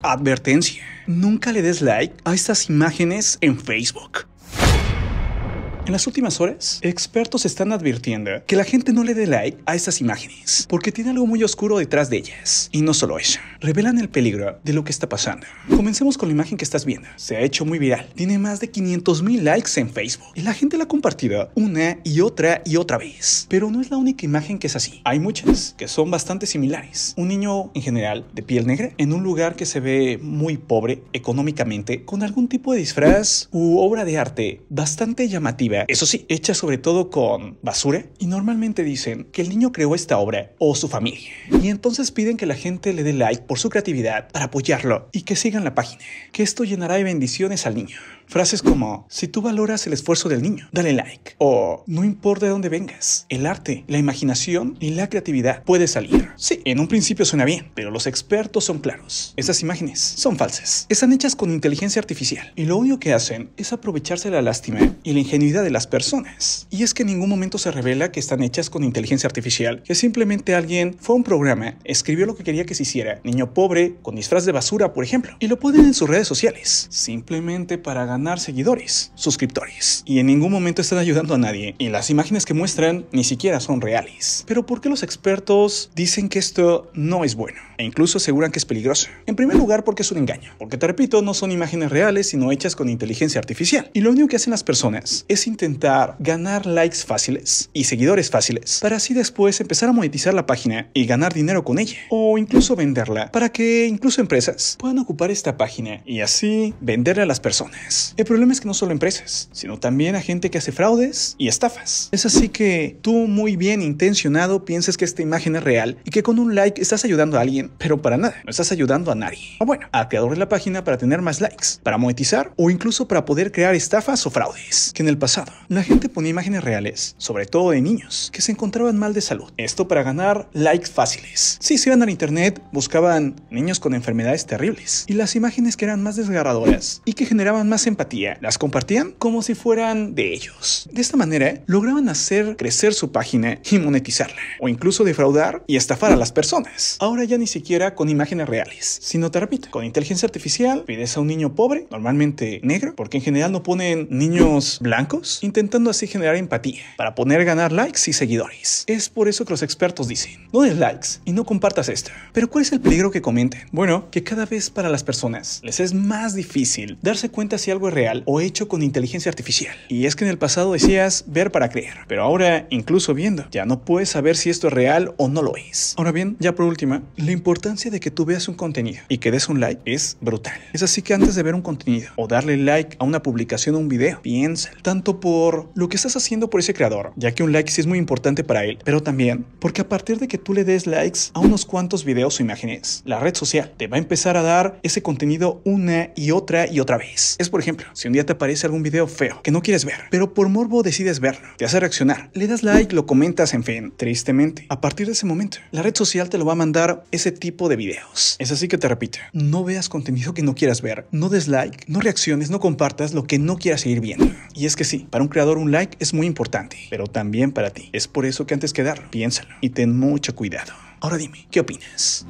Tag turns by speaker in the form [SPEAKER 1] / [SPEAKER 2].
[SPEAKER 1] Advertencia, nunca le des like a estas imágenes en Facebook. En las últimas horas, expertos están advirtiendo que la gente no le dé like a estas imágenes, porque tiene algo muy oscuro detrás de ellas. Y no solo eso, revelan el peligro de lo que está pasando. Comencemos con la imagen que estás viendo. Se ha hecho muy viral. Tiene más de 500 mil likes en Facebook. Y la gente la ha compartido una y otra y otra vez. Pero no es la única imagen que es así. Hay muchas que son bastante similares. Un niño en general de piel negra en un lugar que se ve muy pobre económicamente con algún tipo de disfraz u obra de arte bastante llamativa. Eso sí, hecha sobre todo con basura. Y normalmente dicen que el niño creó esta obra o su familia. Y entonces piden que la gente le dé like por su creatividad para apoyarlo y que sigan la página, que esto llenará de bendiciones al niño. Frases como, si tú valoras el esfuerzo del niño, dale like. O, no importa de dónde vengas, el arte, la imaginación y la creatividad puede salir. Sí, en un principio suena bien, pero los expertos son claros. Esas imágenes son falsas. Están hechas con inteligencia artificial y lo único que hacen es aprovecharse de la lástima y la ingenuidad de las personas. Y es que en ningún momento se revela que están hechas con inteligencia artificial, que simplemente alguien fue a un programa, escribió lo que quería que se hiciera, niño pobre, con disfraz de basura, por ejemplo, y lo pueden en sus redes sociales, simplemente para ganar ganar seguidores, suscriptores, y en ningún momento están ayudando a nadie, y las imágenes que muestran ni siquiera son reales. Pero ¿por qué los expertos dicen que esto no es bueno? E incluso aseguran que es peligroso. En primer lugar, porque es un engaño, porque te repito, no son imágenes reales, sino hechas con inteligencia artificial. Y lo único que hacen las personas es intentar ganar likes fáciles y seguidores fáciles, para así después empezar a monetizar la página y ganar dinero con ella, o incluso venderla, para que incluso empresas puedan ocupar esta página y así venderla a las personas. El problema es que no solo empresas, sino también a gente que hace fraudes y estafas. Es así que tú muy bien intencionado piensas que esta imagen es real y que con un like estás ayudando a alguien, pero para nada, no estás ayudando a nadie. O ah, bueno, al creador de la página para tener más likes, para monetizar o incluso para poder crear estafas o fraudes. Que en el pasado, la gente ponía imágenes reales, sobre todo de niños, que se encontraban mal de salud. Esto para ganar likes fáciles. Si se iban al internet, buscaban niños con enfermedades terribles y las imágenes que eran más desgarradoras y que generaban más empleo empatía, las compartían como si fueran de ellos. De esta manera, lograban hacer crecer su página y monetizarla, o incluso defraudar y estafar a las personas. Ahora ya ni siquiera con imágenes reales, sino te repito, con inteligencia artificial pides a un niño pobre, normalmente negro, porque en general no ponen niños blancos, intentando así generar empatía, para poner ganar likes y seguidores. Es por eso que los expertos dicen, no des likes y no compartas esto. Pero ¿cuál es el peligro que comenten? Bueno, que cada vez para las personas les es más difícil darse cuenta si algo real o hecho con inteligencia artificial. Y es que en el pasado decías ver para creer, pero ahora, incluso viendo, ya no puedes saber si esto es real o no lo es. Ahora bien, ya por última, la importancia de que tú veas un contenido y que des un like es brutal. Es así que antes de ver un contenido o darle like a una publicación o un video, piensa tanto por lo que estás haciendo por ese creador, ya que un like sí es muy importante para él, pero también porque a partir de que tú le des likes a unos cuantos videos o imágenes, la red social te va a empezar a dar ese contenido una y otra y otra vez. Es por ejemplo, si un día te aparece algún video feo que no quieres ver, pero por morbo decides verlo, te hace reaccionar, le das like, lo comentas, en fin, tristemente, a partir de ese momento, la red social te lo va a mandar ese tipo de videos. Es así que te repito, no veas contenido que no quieras ver, no des like, no reacciones, no compartas lo que no quieras seguir viendo. Y es que sí, para un creador un like es muy importante, pero también para ti. Es por eso que antes que darlo, piénsalo y ten mucho cuidado. Ahora dime, ¿qué opinas?